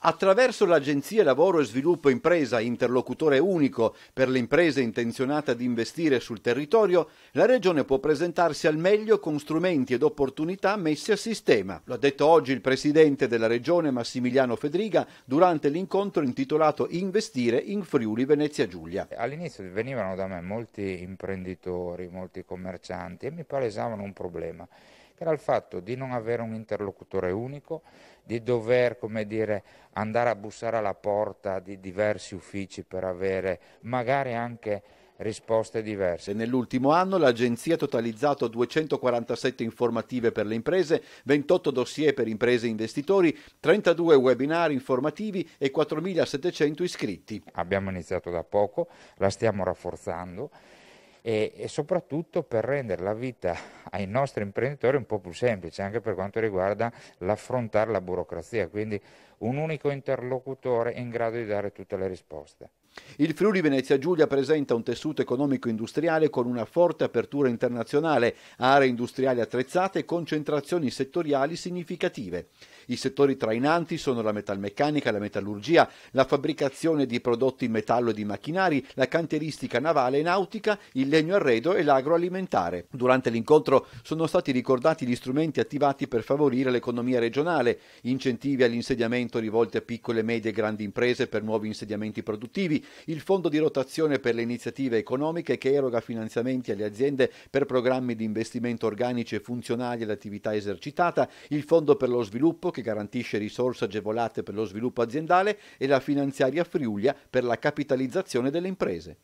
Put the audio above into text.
Attraverso l'Agenzia Lavoro e Sviluppo Impresa, interlocutore unico per le imprese intenzionate ad investire sul territorio, la Regione può presentarsi al meglio con strumenti ed opportunità messi a sistema. Lo ha detto oggi il Presidente della Regione Massimiliano Fedriga durante l'incontro intitolato Investire in Friuli Venezia Giulia. All'inizio venivano da me molti imprenditori, molti commercianti e mi palesavano un problema che era il fatto di non avere un interlocutore unico, di dover dire, andare a bussare alla porta di diversi uffici per avere magari anche risposte diverse. Nell'ultimo anno l'agenzia ha totalizzato 247 informative per le imprese, 28 dossier per imprese e investitori, 32 webinar informativi e 4.700 iscritti. Abbiamo iniziato da poco, la stiamo rafforzando e, e soprattutto per rendere la vita ai nostri imprenditori è un po' più semplice, anche per quanto riguarda l'affrontare la burocrazia, quindi un unico interlocutore in grado di dare tutte le risposte. Il Friuli Venezia Giulia presenta un tessuto economico-industriale con una forte apertura internazionale, aree industriali attrezzate e concentrazioni settoriali significative. I settori trainanti sono la metalmeccanica, la metallurgia, la fabbricazione di prodotti in metallo e di macchinari, la canteristica navale e nautica, il legno arredo e l'agroalimentare. Durante l'incontro sono stati ricordati gli strumenti attivati per favorire l'economia regionale, incentivi all'insediamento rivolti a piccole, medie e grandi imprese per nuovi insediamenti produttivi, il fondo di rotazione per le iniziative economiche che eroga finanziamenti alle aziende per programmi di investimento organici e funzionali all'attività esercitata, il fondo per lo sviluppo che garantisce risorse agevolate per lo sviluppo aziendale e la finanziaria Friulia per la capitalizzazione delle imprese.